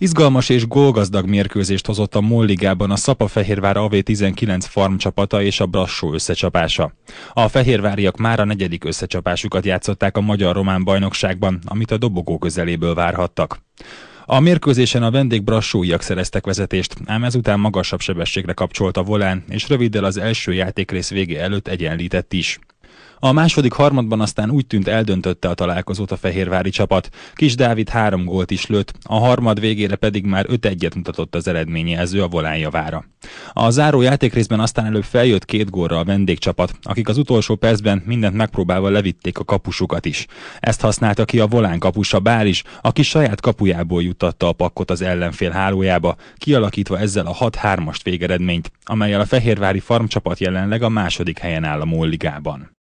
Izgalmas és gólgazdag mérkőzést hozott a Molligában a Szapafehérvár AV19 farm csapata és a Brassó összecsapása. A fehérváriak már a negyedik összecsapásukat játszották a magyar-román bajnokságban, amit a dobogó közeléből várhattak. A mérkőzésen a vendég brassóiak szereztek vezetést, ám ezután magasabb sebességre kapcsolt a volán, és röviddel az első játékrész vége előtt egyenlített is. A második harmadban aztán úgy tűnt eldöntötte a találkozót a fehérvári csapat. Kis Dávid három gólt is lőtt, a harmad végére pedig már 5-1-et mutatott az eredményjelző a volán javára. A záró játékrészben aztán előbb feljött két gólra a vendégcsapat, akik az utolsó percben mindent megpróbálva levitték a kapusukat is. Ezt használta ki a volán kapusa Bál is, aki saját kapujából jutatta a pakkot az ellenfél hálójába, kialakítva ezzel a 6-3-ast végeredményt, amelyel a fehérvári farmcsapat jelenleg a második helyen áll a Molligában.